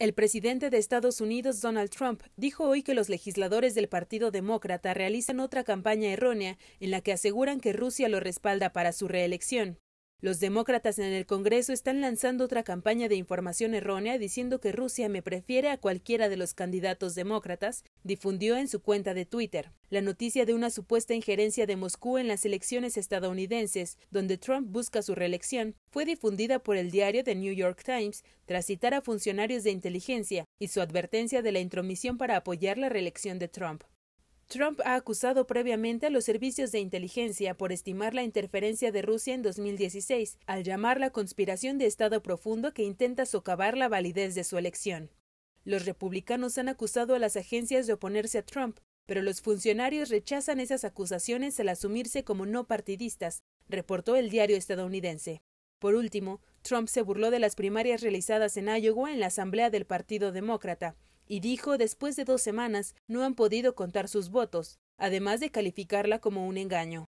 El presidente de Estados Unidos, Donald Trump, dijo hoy que los legisladores del Partido Demócrata realizan otra campaña errónea en la que aseguran que Rusia lo respalda para su reelección. Los demócratas en el Congreso están lanzando otra campaña de información errónea diciendo que Rusia me prefiere a cualquiera de los candidatos demócratas, difundió en su cuenta de Twitter la noticia de una supuesta injerencia de Moscú en las elecciones estadounidenses, donde Trump busca su reelección, fue difundida por el diario The New York Times tras citar a funcionarios de inteligencia y su advertencia de la intromisión para apoyar la reelección de Trump. Trump ha acusado previamente a los servicios de inteligencia por estimar la interferencia de Rusia en 2016, al llamar la conspiración de Estado profundo que intenta socavar la validez de su elección. Los republicanos han acusado a las agencias de oponerse a Trump, pero los funcionarios rechazan esas acusaciones al asumirse como no partidistas, reportó el diario estadounidense. Por último, Trump se burló de las primarias realizadas en Iowa en la Asamblea del Partido Demócrata, y dijo después de dos semanas no han podido contar sus votos, además de calificarla como un engaño.